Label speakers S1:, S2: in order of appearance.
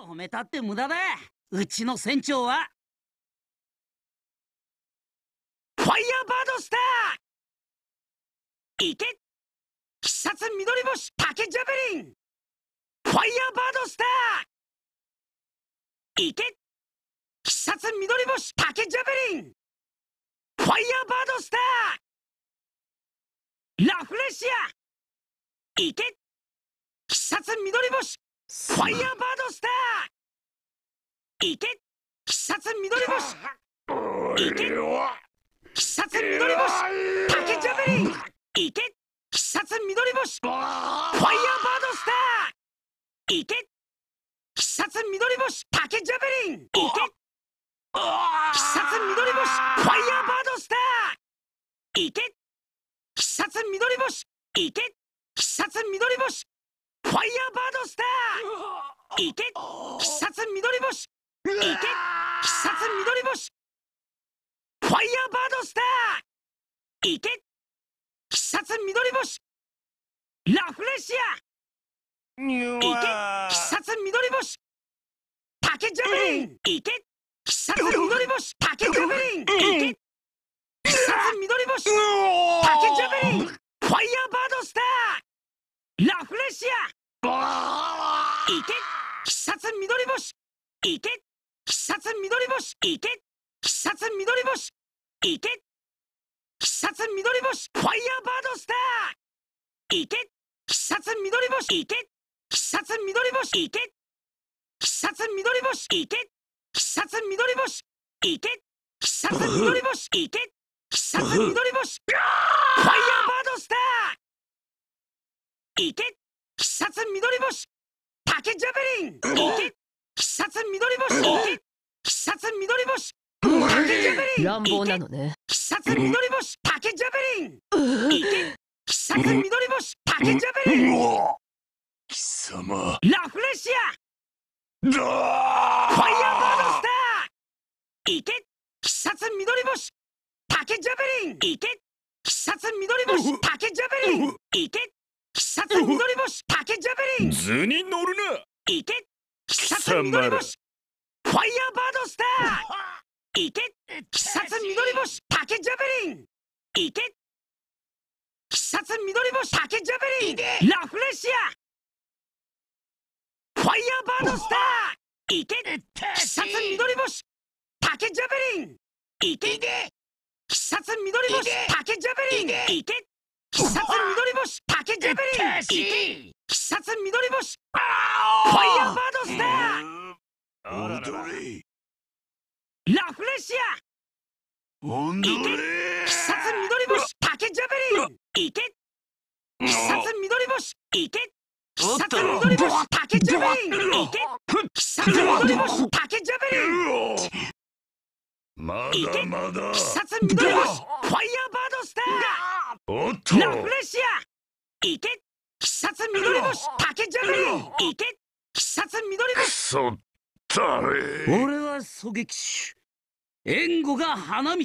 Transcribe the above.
S1: 止めたって無駄だうちの船長はファイヤーバードスターいけ必殺緑星竹ジャベリンファイヤーバードスターいけ必殺緑星竹ジャベリンファイヤーバードスターラフレシアいけ必殺緑星ファイヤーバードスターいけ必殺緑星いけ必殺緑星竹ジャベリンいけ必殺緑星ファイヤーバードスターいけ必殺緑星竹ジャベリンいけ必殺緑星ファイヤーバードスターいけ必殺緑星いけ必殺緑星ァイヤーバードスターいけ必殺緑星いけ必殺緑星ファイヤーバードスターいけ必殺緑星ラフレシアいけ必殺緑星ケジャベリンいけ必殺緑星竹ジャベリンいけ必殺緑星竹ジャベリンファイヤーバードスターラフレシア必殺緑星行け必殺緑星行け必殺緑星行け必殺緑星ファイヤーバードスター行け必殺緑星行け必殺緑星行け必殺緑星行け必殺緑星行け必殺緑星行け必殺緑星ファイヤーバードスター行け喫殺緑星竹ジャベリン必殺緑星必殺緑星竹ジャベリン乱暴なのね必殺緑星竹ジャベリン必殺緑星竹ジャベリン貴様ラフレシアファイヤーバードスターいけ必殺緑星竹ジャベリンいけ必殺緑星竹ジャベリンいけ喫茶店緑星竹ジャベリン図に乗るな行け喫茶店緑星ファイヤーバードスター行け喫茶店ジャベリン行け喫茶店緑星ケジャベリンラフレシアファイヤーバードスター行け喫茶店緑星ケジャベリン行け喫茶店緑星ケジャベリン行け必殺緑星竹ジブリ必殺緑星ファイヤーバードスター踊れラフレシア踊れ必殺緑星竹ジャベリンいけ必殺緑星いけ必殺緑星竹ジャベリンいけ必殺緑星竹ジャベリンまだまだ必殺緑星ファイヤ緑虫竹じゃねえ行け必殺緑虫くそ誰俺は狙撃手援護が花道